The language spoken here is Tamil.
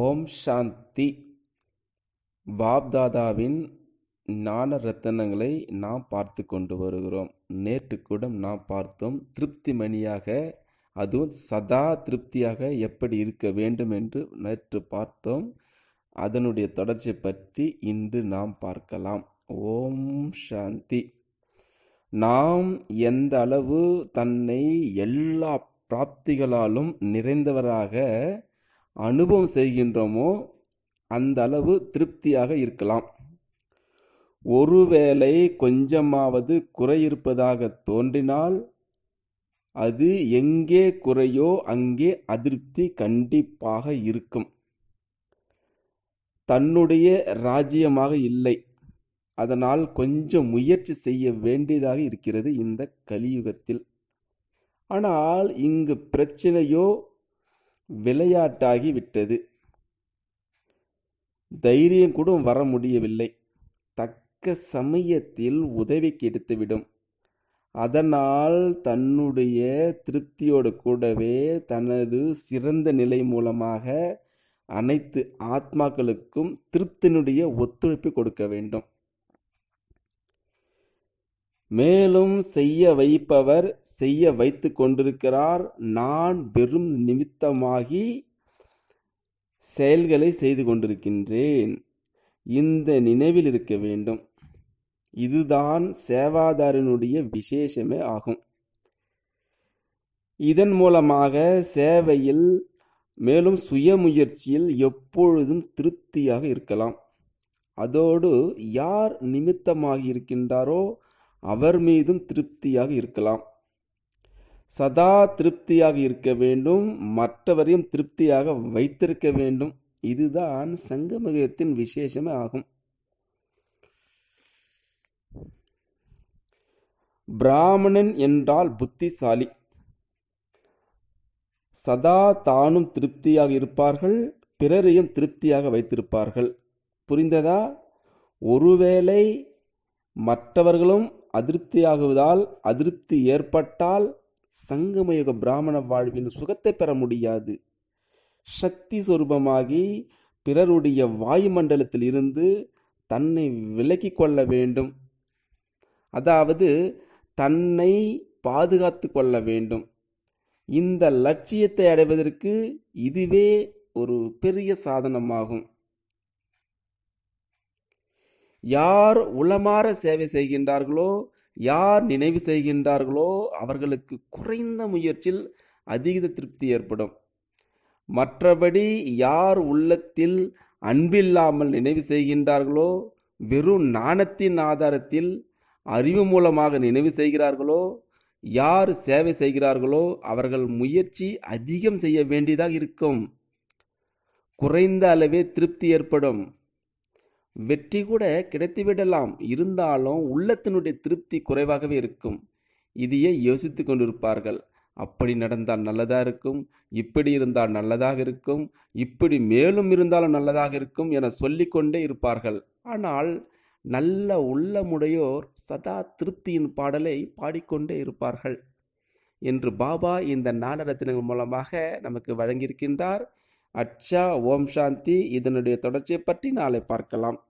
ஓம் சாந்தி பாப்தாதாவின் ஞான ரத்தனங்களை நாம் பார்த்து கொண்டு வருகிறோம் நேற்று கூட நாம் பார்த்தோம் திருப்திமணியாக அதுவும் சதா திருப்தியாக எப்படி இருக்க வேண்டும் என்று நேற்று பார்த்தோம் அதனுடைய தொடர்ச்சி பற்றி இன்று நாம் பார்க்கலாம் ஓம் சாந்தி நாம் எந்த அளவு தன்னை எல்லா பிராப்திகளாலும் நிறைந்தவராக அனுபவம் செய்கின்றோமோ அந்த அளவு திருப்தியாக இருக்கலாம் ஒருவேளை கொஞ்சமாவது குறையிருப்பதாக தோன்றினால் அது எங்கே குறையோ அங்கே அதிருப்தி கண்டிப்பாக இருக்கும் தன்னுடைய ராஜ்யமாக இல்லை அதனால் கொஞ்சம் முயற்சி செய்ய வேண்டியதாக இருக்கிறது இந்த கலியுகத்தில் ஆனால் இங்கு பிரச்சனையோ விளையாட்டாகி விட்டது தைரியம் கூட வர முடியவில்லை தக்க சமயத்தில் உதவி கெடுத்துவிடும் அதனால் தன்னுடைய திருப்தியோடு கூடவே தனது சிறந்த நிலை மூலமாக அனைத்து ஆத்மாக்களுக்கும் திருப்தினுடைய ஒத்துழைப்பு கொடுக்க வேண்டும் மேலும் செய்ய வைப்பவர் செய்ய வைத்து கொண்டிருக்கிறார் நான் வெறும் நிமித்தமாகி செயல்களை செய்து கொண்டிருக்கின்றேன் இந்த நினைவில் இருக்க வேண்டும் இதுதான் சேவாதாரனுடைய விசேஷமே ஆகும் இதன் மூலமாக சேவையில் மேலும் சுயமுயற்சியில் எப்பொழுதும் திருப்தியாக இருக்கலாம் அதோடு யார் நிமித்தமாக இருக்கின்றாரோ அவர் மீதும் திருப்தியாக இருக்கலாம் சதா திருப்தியாக இருக்க வேண்டும் மற்றவரையும் திருப்தியாக வைத்திருக்க வேண்டும் இதுதான் சங்கமகத்தின் விசேஷமே ஆகும் பிராமணன் என்றால் புத்திசாலி சதா தானும் திருப்தியாக இருப்பார்கள் பிறரையும் திருப்தியாக வைத்திருப்பார்கள் புரிந்ததா ஒருவேளை மற்றவர்களும் அதிருப்தியாகுவதால் அதிருப்தி ஏற்பட்டால் சங்கமயுக பிராமண வாழ்வின் சுகத்தை பெற முடியாது சக்தி சொரூபமாகி பிறருடைய வாயுமண்டலத்தில் இருந்து தன்னை விலக்கி கொள்ள வேண்டும் அதாவது தன்னை பாதுகாத்து கொள்ள வேண்டும் இந்த லட்சியத்தை அடைவதற்கு இதுவே ஒரு பெரிய சாதனமாகும் யார் உளமாற சேவை செய்கின்றார்களோ யார் நினைவு செய்கின்றார்களோ அவர்களுக்கு குறைந்த முயற்சியில் அதிக திருப்தி ஏற்படும் மற்றபடி யார் உள்ளத்தில் அன்பில்லாமல் நினைவு செய்கின்றார்களோ வெறும் நாணத்தின் ஆதாரத்தில் அறிவு மூலமாக நினைவு செய்கிறார்களோ யார் சேவை செய்கிறார்களோ அவர்கள் முயற்சி அதிகம் செய்ய வேண்டியதாக இருக்கும் குறைந்த அளவே திருப்தி ஏற்படும் வெற்றி கூட கிடைத்துவிடலாம் இருந்தாலும் உள்ளத்தினுடைய திருப்தி குறைவாகவே இருக்கும் இதையே யோசித்து கொண்டிருப்பார்கள் அப்படி நடந்தால் நல்லதாக இருக்கும் இப்படி இருந்தால் நல்லதாக இருக்கும் இப்படி மேலும் இருந்தாலும் நல்லதாக இருக்கும் என சொல்லிக்கொண்டே இருப்பார்கள் ஆனால் நல்ல உள்ளமுடையோர் சதா திருப்தியின் பாடலை பாடிக்கொண்டே இருப்பார்கள் என்று பாபா இந்த ஞானரத்தினங்கள் மூலமாக நமக்கு வழங்கியிருக்கின்றார் அச்சா ஓம் சாந்தி இதனுடைய தொடர்ச்சியை பற்றி நாளை பார்க்கலாம்